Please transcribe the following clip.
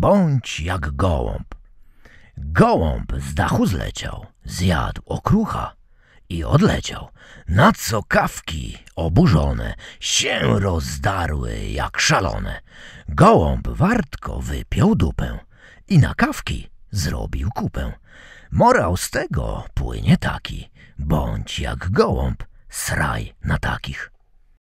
bądź jak gołąb. Gołąb z dachu zleciał, zjadł okrucha i odleciał, na co kawki oburzone się rozdarły jak szalone. Gołąb wartko wypiął dupę i na kawki zrobił kupę. Morał z tego płynie taki, bądź jak gołąb, sraj na takich.